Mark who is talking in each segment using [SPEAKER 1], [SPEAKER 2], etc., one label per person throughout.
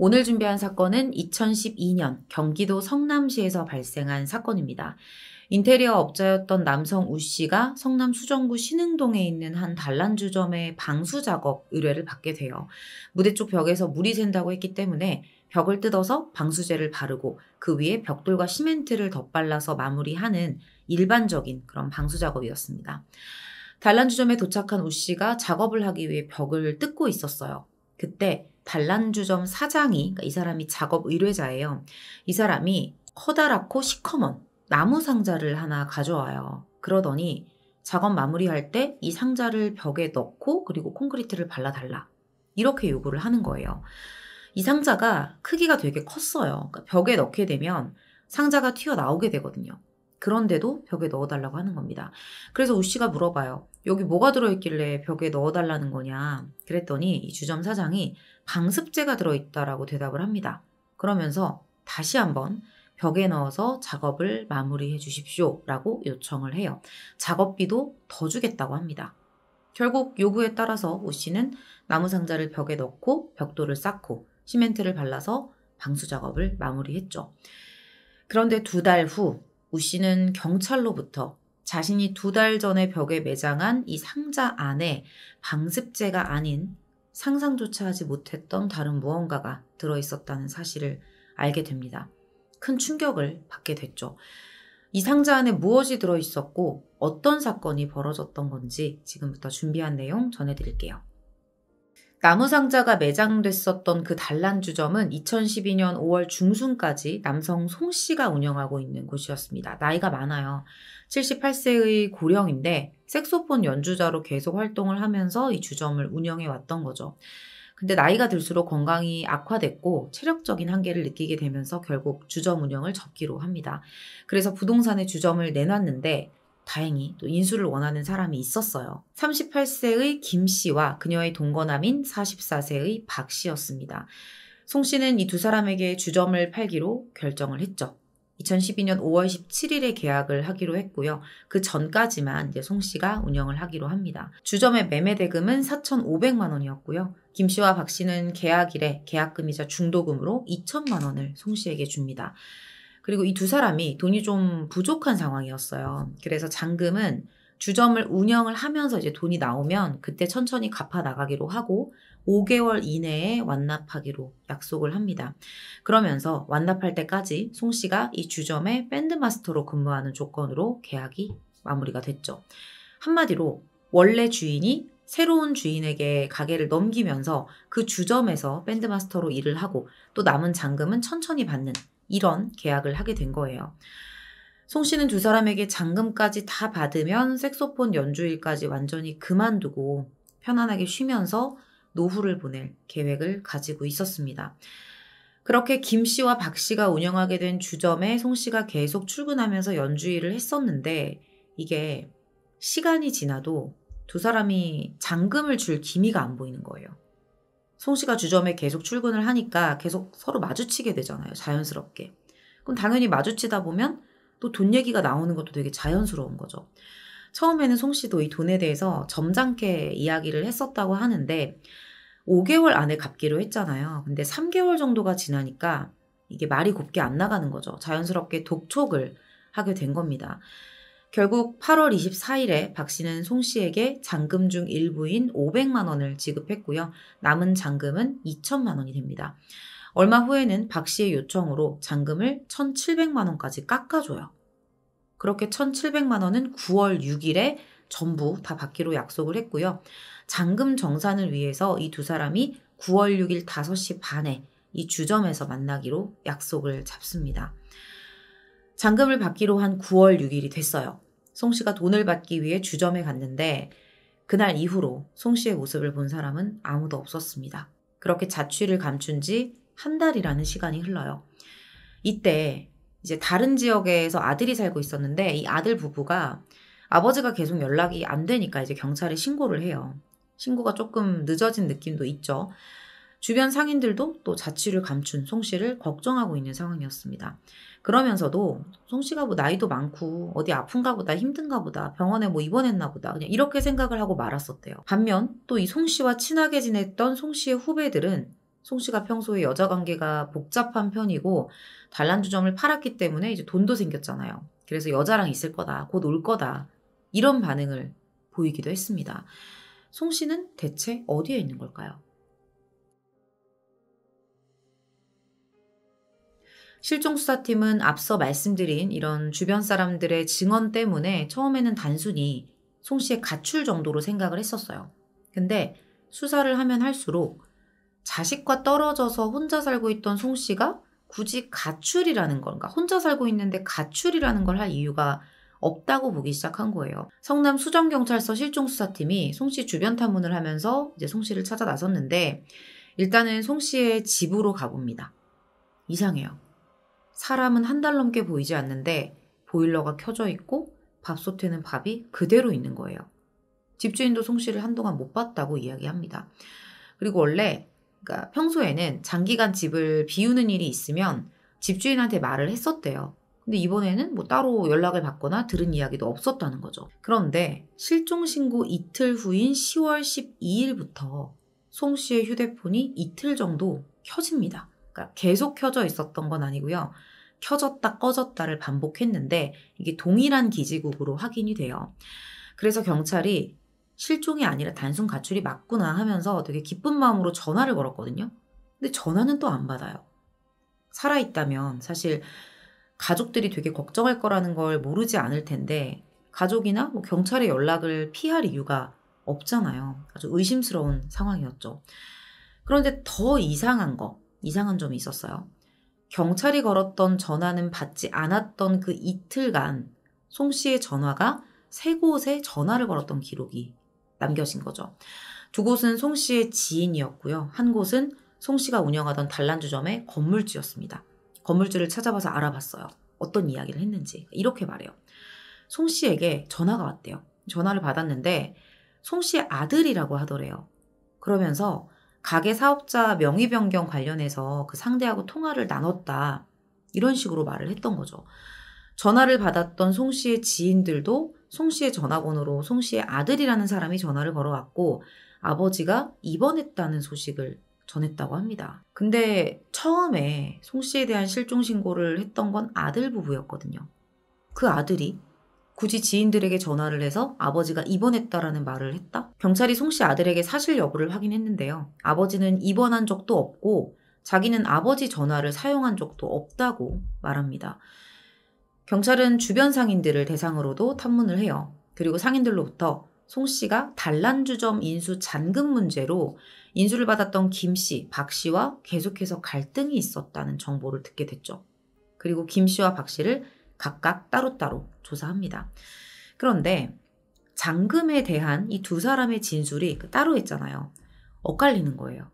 [SPEAKER 1] 오늘 준비한 사건은 2012년 경기도 성남시에서 발생한 사건입니다. 인테리어 업자였던 남성 우 씨가 성남 수정구 신흥동에 있는 한 단란주점의 방수 작업 의뢰를 받게 돼요. 무대 쪽 벽에서 물이 샌다고 했기 때문에 벽을 뜯어서 방수제를 바르고 그 위에 벽돌과 시멘트를 덧발라서 마무리하는 일반적인 그런 방수 작업이었습니다. 단란주점에 도착한 우 씨가 작업을 하기 위해 벽을 뜯고 있었어요. 그때 반란주점 사장이 그러니까 이 사람이 작업 의뢰자예요. 이 사람이 커다랗고 시커먼 나무 상자를 하나 가져와요. 그러더니 작업 마무리할 때 이 상자를 벽에 넣고 그리고 콘크리트를 발라달라. 이렇게 요구를 하는 거예요. 이 상자가 크기가 되게 컸어요. 그러니까 벽에 넣게 되면 상자가 튀어나오게 되거든요. 그런데도 벽에 넣어달라고 하는 겁니다. 그래서 우 씨가 물어봐요. 여기 뭐가 들어있길래 벽에 넣어달라는 거냐? 그랬더니 이 주점 사장이 방습제가 들어있다라고 대답을 합니다. 그러면서 다시 한번 벽에 넣어서 작업을 마무리해 주십시오 라고 요청을 해요. 작업비도 더 주겠다고 합니다. 결국 요구에 따라서 우 씨는 나무 상자를 벽에 넣고 벽돌을 쌓고 시멘트를 발라서 방수 작업을 마무리했죠. 그런데 두달후 우 씨는 경찰로부터 자신이 두 달 전에 벽에 매장한 이 상자 안에 방습제가 아닌 상상조차 하지 못했던 다른 무언가가 들어있었다는 사실을 알게 됩니다. 큰 충격을 받게 됐죠. 이 상자 안에 무엇이 들어있었고 어떤 사건이 벌어졌던 건지 지금부터 준비한 내용 전해드릴게요. 나무상자가 매장됐었던 그 단란주점은 2012년 5월 중순까지 남성 송 씨가 운영하고 있는 곳이었습니다. 나이가 많아요. 78세의 고령인데 색소폰 연주자로 계속 활동을 하면서 이 주점을 운영해 왔던 거죠. 근데 나이가 들수록 건강이 악화됐고 체력적인 한계를 느끼게 되면서 결국 주점 운영을 접기로 합니다. 그래서 부동산에 주점을 내놨는데 다행히 또 인수를 원하는 사람이 있었어요. 38세의 김 씨와 그녀의 동거남인 44세의 박 씨였습니다. 송 씨는 이 두 사람에게 주점을 팔기로 결정을 했죠. 2012년 5월 17일에 계약을 하기로 했고요. 그 전까지만 이제 송 씨가 운영을 하기로 합니다. 주점의 매매 대금은 4,500만 원이었고요. 김 씨와 박 씨는 계약일에 계약금이자 중도금으로 2천만 원을 송 씨에게 줍니다. 그리고 이 두 사람이 돈이 좀 부족한 상황이었어요. 그래서 잔금은 주점을 운영을 하면서 이제 돈이 나오면 그때 천천히 갚아 나가기로 하고 5개월 이내에 완납하기로 약속을 합니다. 그러면서 완납할 때까지 송 씨가 이 주점의 밴드마스터로 근무하는 조건으로 계약이 마무리가 됐죠. 한마디로 원래 주인이 새로운 주인에게 가게를 넘기면서 그 주점에서 밴드마스터로 일을 하고 또 남은 잔금은 천천히 받는 이런 계약을 하게 된 거예요. 송 씨는 두 사람에게 잔금까지 다 받으면 색소폰 연주일까지 완전히 그만두고 편안하게 쉬면서 노후를 보낼 계획을 가지고 있었습니다. 그렇게 김 씨와 박 씨가 운영하게 된 주점에 송 씨가 계속 출근하면서 연주일을 했었는데 이게 시간이 지나도 두 사람이 잔금을 줄 기미가 안 보이는 거예요. 송 씨가 주점에 계속 출근을 하니까 계속 서로 마주치게 되잖아요. 자연스럽게. 그럼 당연히 마주치다 보면 또 돈 얘기가 나오는 것도 되게 자연스러운 거죠. 처음에는 송 씨도 이 돈에 대해서 점잖게 이야기를 했었다고 하는데 5개월 안에 갚기로 했잖아요. 근데 3개월 정도가 지나니까 이게 말이 곱게 안 나가는 거죠. 자연스럽게 독촉을 하게 된 겁니다. 결국 8월 24일에 박 씨는 송 씨에게 잔금 중 일부인 500만 원을 지급했고요. 남은 잔금은 2천만 원이 됩니다. 얼마 후에는 박 씨의 요청으로 잔금을 1,700만 원까지 깎아줘요. 그렇게 1,700만 원은 9월 6일에 전부 다 받기로 약속을 했고요. 잔금 정산을 위해서 이 두 사람이 9월 6일 5시 반에 이 주점에서 만나기로 약속을 잡습니다. 잔금을 받기로 한 9월 6일이 됐어요. 송 씨가 돈을 받기 위해 주점에 갔는데 그날 이후로 송 씨의 모습을 본 사람은 아무도 없었습니다. 그렇게 자취를 감춘 지 한 달이라는 시간이 흘러요. 이때 이제 다른 지역에서 아들이 살고 있었는데 이 아들 부부가 아버지가 계속 연락이 안 되니까 이제 경찰에 신고를 해요. 신고가 조금 늦어진 느낌도 있죠. 주변 상인들도 또 자취를 감춘 송 씨를 걱정하고 있는 상황이었습니다. 그러면서도 송 씨가 뭐 나이도 많고 어디 아픈가 보다 힘든가 보다 병원에 뭐 입원했나 보다 그냥 이렇게 생각을 하고 말았었대요. 반면 또 이 송 씨와 친하게 지냈던 송 씨의 후배들은 송 씨가 평소에 여자 관계가 복잡한 편이고 단란주점을 팔았기 때문에 이제 돈도 생겼잖아요. 그래서 여자랑 있을 거다, 곧 올 거다 이런 반응을 보이기도 했습니다. 송 씨는 대체 어디에 있는 걸까요? 실종수사팀은 앞서 말씀드린 이런 주변 사람들의 증언 때문에 처음에는 단순히 송 씨의 가출 정도로 생각을 했었어요. 근데 수사를 하면 할수록 자식과 떨어져서 혼자 살고 있던 송 씨가 굳이 가출이라는 건가, 그러니까 혼자 살고 있는데 가출이라는 걸 할 이유가 없다고 보기 시작한 거예요. 성남 수정경찰서 실종수사팀이 송 씨 주변 탐문을 하면서 이제 송 씨를 찾아 나섰는데 일단은 송 씨의 집으로 가봅니다. 이상해요. 사람은 한 달 넘게 보이지 않는데 보일러가 켜져 있고 밥솥에는 밥이 그대로 있는 거예요. 집주인도 송 씨를 한동안 못 봤다고 이야기합니다. 그리고 원래 그러니까 평소에는 장기간 집을 비우는 일이 있으면 집주인한테 말을 했었대요. 근데 이번에는 뭐 따로 연락을 받거나 들은 이야기도 없었다는 거죠. 그런데 실종신고 이틀 후인 10월 12일부터 송 씨의 휴대폰이 이틀 정도 켜집니다. 그러니까 계속 켜져 있었던 건 아니고요. 켜졌다 꺼졌다를 반복했는데 이게 동일한 기지국으로 확인이 돼요. 그래서 경찰이 실종이 아니라 단순 가출이 맞구나 하면서 되게 기쁜 마음으로 전화를 걸었거든요. 근데 전화는 또 안 받아요. 살아있다면 사실 가족들이 되게 걱정할 거라는 걸 모르지 않을 텐데 가족이나 뭐 경찰의 연락을 피할 이유가 없잖아요. 아주 의심스러운 상황이었죠. 그런데 더 이상한 거, 이상한 점이 있었어요. 경찰이 걸었던 전화는 받지 않았던 그 이틀간 송 씨의 전화가 세 곳에 전화를 걸었던 기록이 남겨진 거죠. 두 곳은 송 씨의 지인이었고요. 한 곳은 송 씨가 운영하던 단란주점의 건물주였습니다. 건물주를 찾아봐서 알아봤어요. 어떤 이야기를 했는지. 이렇게 말해요. 송 씨에게 전화가 왔대요. 전화를 받았는데 송 씨의 아들이라고 하더래요. 그러면서 가게 사업자 명의 변경 관련해서 그 상대하고 통화를 나눴다. 이런 식으로 말을 했던 거죠. 전화를 받았던 송 씨의 지인들도 송 씨의 전화번호로 송 씨의 아들이라는 사람이 전화를 걸어왔고 아버지가 입원했다는 소식을 전했다고 합니다. 근데 처음에 송 씨에 대한 실종 신고를 했던 건 아들 부부였거든요. 그 아들이 굳이 지인들에게 전화를 해서 아버지가 입원했다라는 말을 했다? 경찰이 송 씨 아들에게 사실 여부를 확인했는데요. 아버지는 입원한 적도 없고 자기는 아버지 전화를 사용한 적도 없다고 말합니다. 경찰은 주변 상인들을 대상으로도 탐문을 해요. 그리고 상인들로부터 송 씨가 단란주점 인수 잔금 문제로 인수를 받았던 김 씨, 박 씨와 계속해서 갈등이 있었다는 정보를 듣게 됐죠. 그리고 김 씨와 박 씨를 각각 따로따로 조사합니다. 그런데 장금에 대한 이 두 사람의 진술이 그 따로 있잖아요. 엇갈리는 거예요.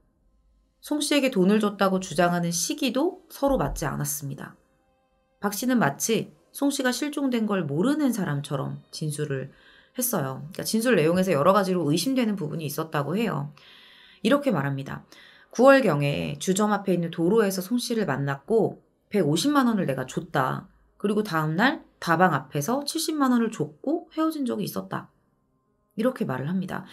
[SPEAKER 1] 송 씨에게 돈을 줬다고 주장하는 시기도 서로 맞지 않았습니다. 박 씨는 마치 송 씨가 실종된 걸 모르는 사람처럼 진술을 했어요. 그러니까 진술 내용에서 여러 가지로 의심되는 부분이 있었다고 해요. 이렇게 말합니다. 9월경에 주점 앞에 있는 도로에서 송 씨를 만났고 150만 원을 내가 줬다. 그리고 다음날 다방 앞에서 70만 원을 줬고 헤어진 적이 있었다. 이렇게 말을 합니다.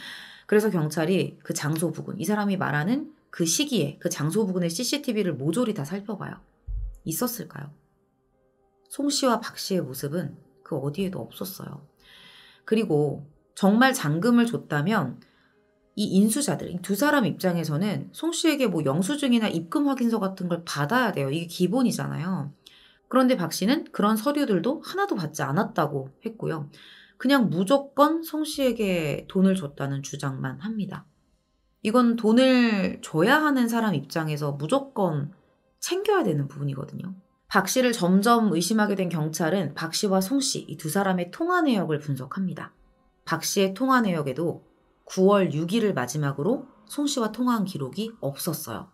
[SPEAKER 1] 그래서 경찰이 그 장소 부근, 이 사람이 말하는 그 시기에 그 장소 부근의 CCTV를 모조리 다 살펴봐요. 있었을까요? 송 씨와 박 씨의 모습은 그 어디에도 없었어요. 그리고 정말 잔금을 줬다면 이 인수자들, 두 사람 입장에서는 송 씨에게 뭐 영수증이나 입금 확인서 같은 걸 받아야 돼요. 이게 기본이잖아요. 그런데 박 씨는 그런 서류들도 하나도 받지 않았다고 했고요. 그냥 무조건 송 씨에게 돈을 줬다는 주장만 합니다. 이건 돈을 줘야 하는 사람 입장에서 무조건 챙겨야 되는 부분이거든요. 박 씨를 점점 의심하게 된 경찰은 박 씨와 송씨이 두 사람의 통화 내역을 분석합니다. 박 씨의 통화 내역에도 9월 6일을 마지막으로 송 씨와 통화한 기록이 없었어요.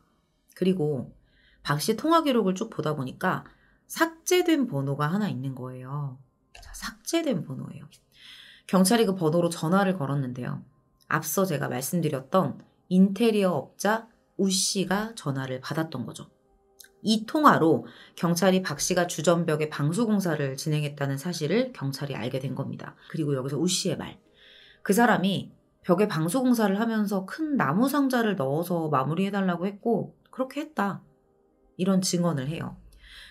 [SPEAKER 1] 그리고 박씨 통화 기록을 쭉 보다 보니까 삭제된 번호가 하나 있는 거예요. 자, 삭제된 번호예요. 경찰이 그 번호로 전화를 걸었는데요. 앞서 제가 말씀드렸던 인테리어 업자 우 씨가 전화를 받았던 거죠. 이 통화로 경찰이 박 씨가 주전벽에 방수공사를 진행했다는 사실을 경찰이 알게 된 겁니다. 그리고 여기서 우 씨의 말. 그 사람이 벽에 방수공사를 하면서 큰 나무 상자를 넣어서 마무리해달라고 했고, 그렇게 했다. 이런 증언을 해요.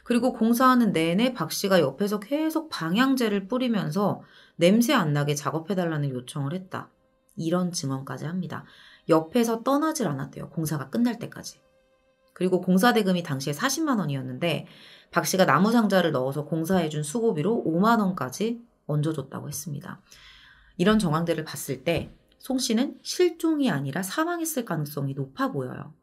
[SPEAKER 1] 그리고 공사하는 내내 박 씨가 옆에서 계속 방향제를 뿌리면서 냄새 안 나게 작업해달라는 요청을 했다. 이런 증언까지 합니다. 옆에서 떠나질 않았대요. 공사가 끝날 때까지. 그리고 공사 대금이 당시에 40만 원이었는데 박 씨가 나무 상자를 넣어서 공사해준 수고비로 5만 원까지 얹어줬다고 했습니다. 이런 정황들을 봤을 때 송 씨는 실종이 아니라 사망했을 가능성이 높아 보여요.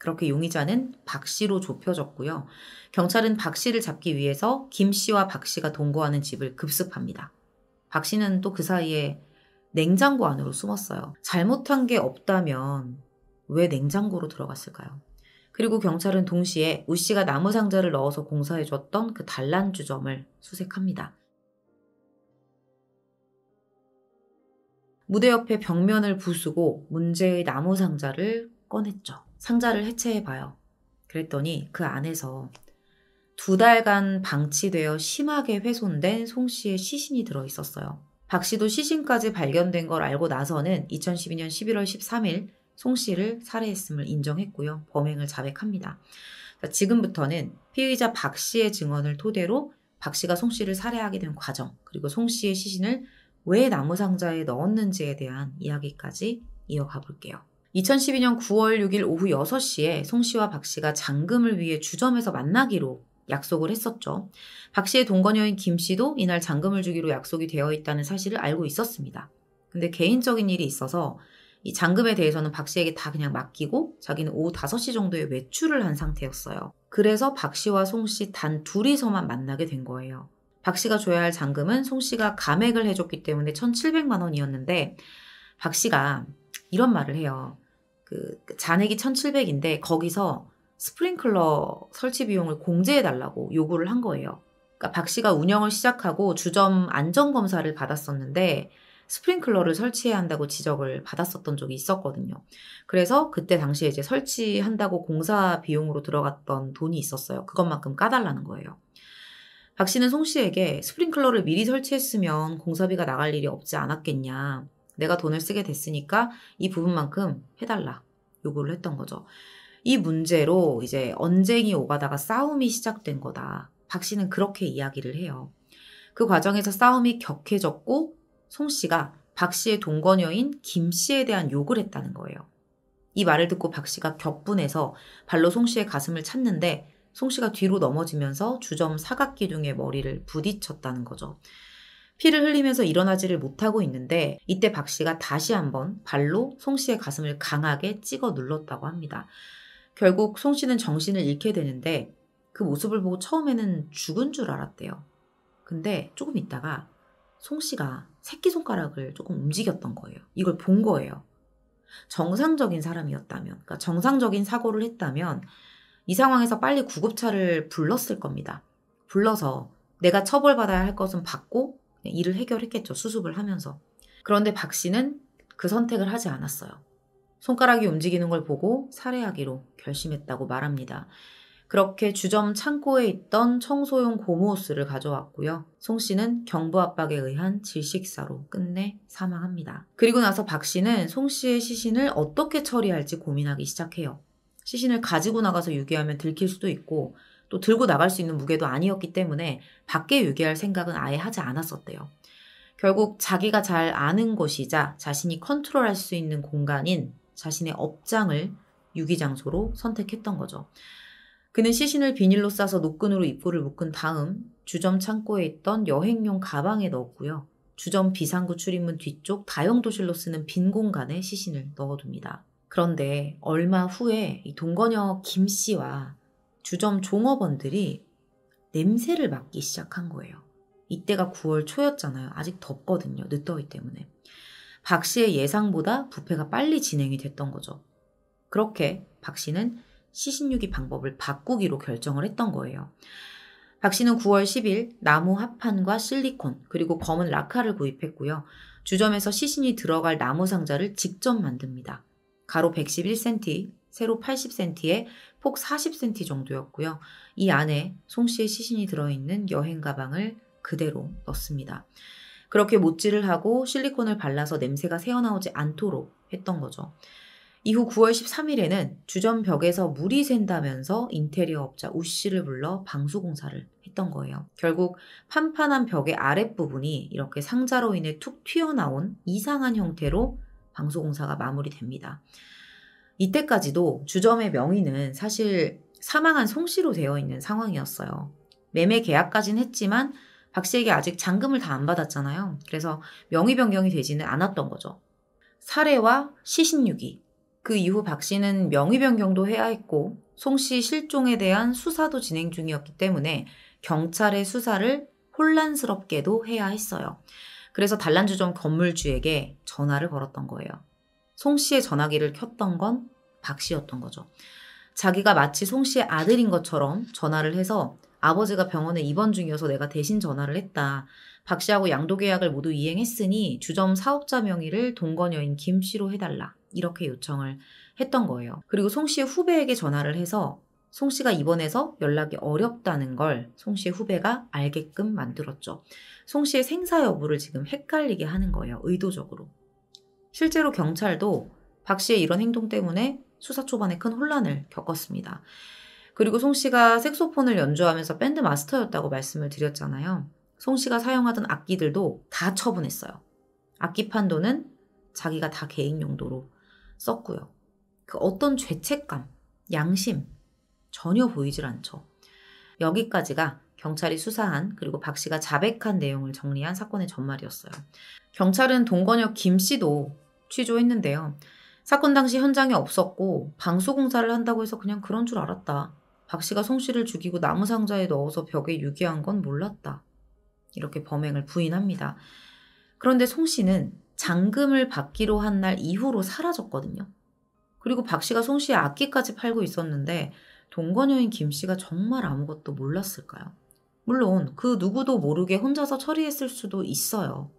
[SPEAKER 1] 그렇게 용의자는 박 씨로 좁혀졌고요. 경찰은 박 씨를 잡기 위해서 김 씨와 박 씨가 동거하는 집을 급습합니다. 박 씨는 또 그 사이에 냉장고 안으로 숨었어요. 잘못한 게 없다면 왜 냉장고로 들어갔을까요? 그리고 경찰은 동시에 우 씨가 나무 상자를 넣어서 공사해 줬던 그 단란 주점을 수색합니다. 무대 옆에 벽면을 부수고 문제의 나무 상자를 꺼냈죠. 상자를 해체해봐요. 그랬더니 그 안에서 두 달간 방치되어 심하게 훼손된 송 씨의 시신이 들어 있었어요. 박 씨도 시신까지 발견된 걸 알고 나서는 2012년 11월 13일 송 씨를 살해했음을 인정했고요. 범행을 자백합니다. 지금부터는 피의자 박 씨의 증언을 토대로 박 씨가 송 씨를 살해하게 된 과정, 그리고 송 씨의 시신을 왜 나무상자에 넣었는지에 대한 이야기까지 이어가 볼게요. 2012년 9월 6일 오후 6시에 송 씨와 박 씨가 잔금을 위해 주점에서 만나기로 약속을 했었죠. 박 씨의 동거녀인 김 씨도 이날 잔금을 주기로 약속이 되어 있다는 사실을 알고 있었습니다. 근데 개인적인 일이 있어서 이 잔금에 대해서는 박 씨에게 다 그냥 맡기고 자기는 오후 5시 정도에 외출을 한 상태였어요. 그래서 박 씨와 송 씨 단 둘이서만 만나게 된 거예요. 박 씨가 줘야 할 잔금은 송 씨가 감액을 해줬기 때문에 1,700만 원이었는데 박 씨가 이런 말을 해요. 그, 그 잔액이 1,700인데 거기서 스프링클러 설치 비용을 공제해 달라고 요구를 한 거예요. 그러니까 박 씨가 운영을 시작하고 주점 안전 검사를 받았었는데 스프링클러를 설치해야 한다고 지적을 받았었던 적이 있었거든요. 그래서 그때 당시에 이제 설치한다고 공사 비용으로 들어갔던 돈이 있었어요. 그것만큼 까달라는 거예요. 박 씨는 송 씨에게 스프링클러를 미리 설치했으면 공사비가 나갈 일이 없지 않았겠냐. 내가 돈을 쓰게 됐으니까 이 부분만큼 해달라. 요구를 했던 거죠. 이 문제로 이제 언쟁이 오가다가 싸움이 시작된 거다. 박 씨는 그렇게 이야기를 해요. 그 과정에서 싸움이 격해졌고 송 씨가 박 씨의 동거녀인 김 씨에 대한 욕을 했다는 거예요. 이 말을 듣고 박 씨가 격분해서 발로 송 씨의 가슴을 찼는데 송 씨가 뒤로 넘어지면서 주점 사각기둥에 머리를 부딪혔다는 거죠. 피를 흘리면서 일어나지를 못하고 있는데 이때 박 씨가 다시 한번 발로 송 씨의 가슴을 강하게 찍어 눌렀다고 합니다. 결국 송 씨는 정신을 잃게 되는데 그 모습을 보고 처음에는 죽은 줄 알았대요. 근데 조금 있다가 송 씨가 새끼손가락을 조금 움직였던 거예요. 이걸 본 거예요. 정상적인 사람이었다면, 그러니까 정상적인 사고를 했다면 이 상황에서 빨리 구급차를 불렀을 겁니다. 불러서 내가 처벌받아야 할 것은 받고 일을 해결했겠죠. 수습을 하면서. 그런데 박 씨는 그 선택을 하지 않았어요. 손가락이 움직이는 걸 보고 살해하기로 결심했다고 말합니다. 그렇게 주점 창고에 있던 청소용 고무호스를 가져왔고요. 송 씨는 경부 압박에 의한 질식사로 끝내 사망합니다. 그리고 나서 박 씨는 송 씨의 시신을 어떻게 처리할지 고민하기 시작해요. 시신을 가지고 나가서 유기하면 들킬 수도 있고 또 들고 나갈 수 있는 무게도 아니었기 때문에 밖에 유기할 생각은 아예 하지 않았었대요. 결국 자기가 잘 아는 곳이자 자신이 컨트롤할 수 있는 공간인 자신의 업장을 유기장소로 선택했던 거죠. 그는 시신을 비닐로 싸서 노끈으로 입구를 묶은 다음 주점 창고에 있던 여행용 가방에 넣었고요. 주점 비상구 출입문 뒤쪽 다용도실로 쓰는 빈 공간에 시신을 넣어둡니다. 그런데 얼마 후에 이 동건역 김 씨와 주점 종업원들이 냄새를 맡기 시작한 거예요. 이때가 9월 초였잖아요. 아직 덥거든요. 늦더위 때문에. 박 씨의 예상보다 부패가 빨리 진행이 됐던 거죠. 그렇게 박 씨는 시신유기 방법을 바꾸기로 결정을 했던 거예요. 박 씨는 9월 10일 나무 합판과 실리콘 그리고 검은 라카를 구입했고요. 주점에서 시신이 들어갈 나무 상자를 직접 만듭니다. 가로 111cm, 세로 80cm에 폭 40cm 정도였고요. 이 안에 송 씨의 시신이 들어있는 여행 가방을 그대로 넣습니다. 그렇게 못질을 하고 실리콘을 발라서 냄새가 새어나오지 않도록 했던 거죠. 이후 9월 13일에는 주전 벽에서 물이 샌다면서 인테리어 업자 우 씨를 불러 방수 공사를 했던 거예요. 결국 판판한 벽의 아랫부분이 이렇게 상자로 인해 툭 튀어나온 이상한 형태로 방수 공사가 마무리됩니다. 이때까지도 주점의 명의는 사실 사망한 송씨로 되어 있는 상황이었어요. 매매 계약까진 했지만 박 씨에게 아직 잔금을 다 안 받았잖아요. 그래서 명의 변경이 되지는 않았던 거죠. 사례와 시신유기. 그 이후 박 씨는 명의 변경도 해야 했고 송씨 실종에 대한 수사도 진행 중이었기 때문에 경찰의 수사를 혼란스럽게도 해야 했어요. 그래서 단란주점 건물주에게 전화를 걸었던 거예요. 송 씨의 전화기를 켰던 건 박 씨였던 거죠. 자기가 마치 송 씨의 아들인 것처럼 전화를 해서 아버지가 병원에 입원 중이어서 내가 대신 전화를 했다. 박 씨하고 양도 계약을 모두 이행했으니 주점 사업자 명의를 동거녀인 김 씨로 해달라. 이렇게 요청을 했던 거예요. 그리고 송 씨의 후배에게 전화를 해서 송 씨가 입원해서 연락이 어렵다는 걸 송 씨의 후배가 알게끔 만들었죠. 송 씨의 생사 여부를 지금 헷갈리게 하는 거예요. 의도적으로. 실제로 경찰도 박 씨의 이런 행동 때문에 수사 초반에 큰 혼란을 겪었습니다. 그리고 송 씨가 색소폰을 연주하면서 밴드 마스터였다고 말씀을 드렸잖아요. 송 씨가 사용하던 악기들도 다 처분했어요. 악기 판도는 자기가 다 개인 용도로 썼고요. 그 어떤 죄책감, 양심 전혀 보이질 않죠. 여기까지가 경찰이 수사한 그리고 박 씨가 자백한 내용을 정리한 사건의 전말이었어요. 경찰은 동건역 김 씨도 취조했는데요. 사건 당시 현장에 없었고 방수공사를 한다고 해서 그냥 그런 줄 알았다. 박 씨가 송 씨를 죽이고 나무 상자에 넣어서 벽에 유기한 건 몰랐다. 이렇게 범행을 부인합니다. 그런데 송 씨는 잔금을 받기로 한 날 이후로 사라졌거든요. 그리고 박 씨가 송 씨의 악기까지 팔고 있었는데 동거녀인 김 씨가 정말 아무것도 몰랐을까요? 물론 그 누구도 모르게 혼자서 처리했을 수도 있어요.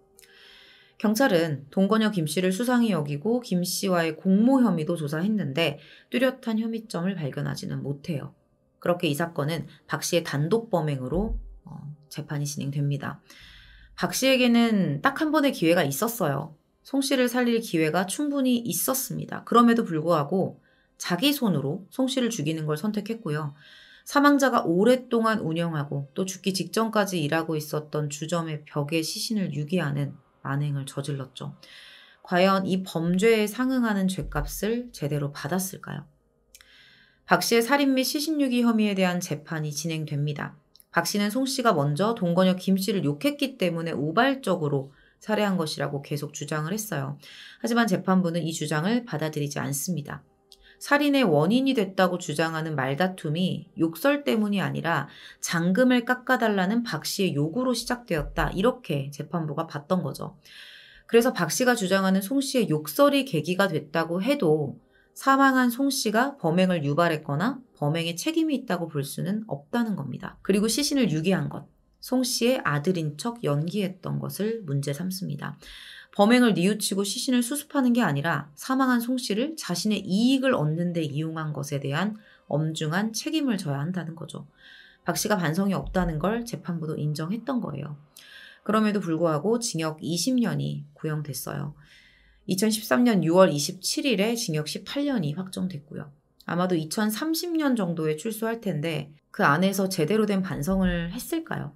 [SPEAKER 1] 경찰은 동건여 김 씨를 수상히 여기고 김 씨와의 공모 혐의도 조사했는데 뚜렷한 혐의점을 발견하지는 못해요. 그렇게 이 사건은 박 씨의 단독 범행으로 어, 재판이 진행됩니다. 박 씨에게는 딱 한 번의 기회가 있었어요. 송 씨를 살릴 기회가 충분히 있었습니다. 그럼에도 불구하고 자기 손으로 송 씨를 죽이는 걸 선택했고요. 사망자가 오랫동안 운영하고 또 죽기 직전까지 일하고 있었던 주점의 벽에 시신을 유기하는 만행을 저질렀죠. 과연 이 범죄에 상응하는 죄값을 제대로 받았을까요? 박 씨의 살인 및 시신유기 혐의에 대한 재판이 진행됩니다. 박 씨는 송 씨가 먼저 동건혁 김 씨를 욕했기 때문에 우발적으로 살해한 것이라고 계속 주장을 했어요. 하지만 재판부는 이 주장을 받아들이지 않습니다. 살인의 원인이 됐다고 주장하는 말다툼이 욕설 때문이 아니라 잔금을 깎아달라는 박 씨의 요구로 시작되었다. 이렇게 재판부가 봤던 거죠. 그래서 박 씨가 주장하는 송 씨의 욕설이 계기가 됐다고 해도 사망한 송 씨가 범행을 유발했거나 범행에 책임이 있다고 볼 수는 없다는 겁니다. 그리고 시신을 유기한 것, 송 씨의 아들인 척 연기했던 것을 문제 삼습니다. 범행을 뉘우치고 시신을 수습하는 게 아니라 사망한 송 씨를 자신의 이익을 얻는 데 이용한 것에 대한 엄중한 책임을 져야 한다는 거죠. 박 씨가 반성이 없다는 걸 재판부도 인정했던 거예요. 그럼에도 불구하고 징역 20년이 구형됐어요. 2013년 6월 27일에 징역 18년이 확정됐고요. 아마도 2030년 정도에 출소할 텐데 그 안에서 제대로 된 반성을 했을까요?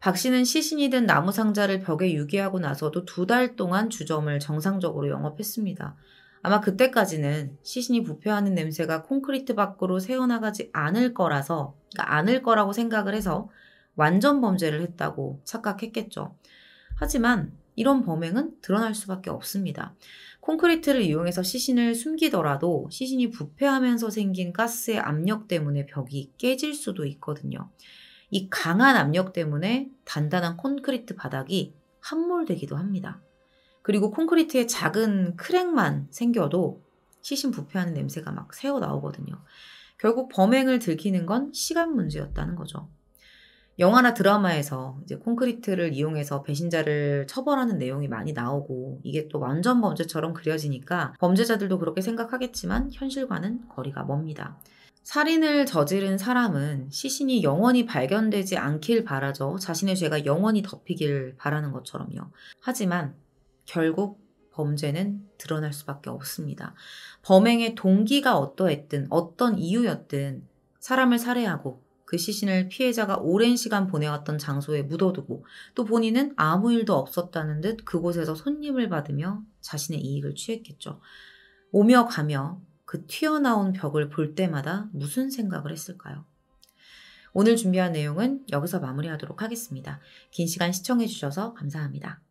[SPEAKER 1] 박 씨는 시신이 든 나무 상자를 벽에 유기하고 나서도 두 달 동안 주점을 정상적으로 영업했습니다. 아마 그때까지는 시신이 부패하는 냄새가 콘크리트 밖으로 새어나가지 않을 거라서, 그러니까 않을 거라고 생각을 해서 완전 범죄를 했다고 착각했겠죠. 하지만 이런 범행은 드러날 수밖에 없습니다. 콘크리트를 이용해서 시신을 숨기더라도 시신이 부패하면서 생긴 가스의 압력 때문에 벽이 깨질 수도 있거든요. 이 강한 압력 때문에 단단한 콘크리트 바닥이 함몰되기도 합니다. 그리고 콘크리트에 작은 크랙만 생겨도 시신부패하는 냄새가 막 새어 나오거든요. 결국 범행을 들키는 건 시간 문제였다는 거죠. 영화나 드라마에서 이제 콘크리트를 이용해서 배신자를 처벌하는 내용이 많이 나오고 이게 또 완전 범죄처럼 그려지니까 범죄자들도 그렇게 생각하겠지만 현실과는 거리가 멉니다. 살인을 저지른 사람은 시신이 영원히 발견되지 않길 바라죠. 자신의 죄가 영원히 덮이길 바라는 것처럼요. 하지만 결국 범죄는 드러날 수밖에 없습니다. 범행의 동기가 어떠했든 어떤 이유였든 사람을 살해하고 그 시신을 피해자가 오랜 시간 보내왔던 장소에 묻어두고 또 본인은 아무 일도 없었다는 듯 그곳에서 손님을 받으며 자신의 이익을 취했겠죠. 오며 가며 그 튀어나온 벽을 볼 때마다 무슨 생각을 했을까요? 오늘 준비한 내용은 여기서 마무리하도록 하겠습니다. 긴 시간 시청해주셔서 감사합니다.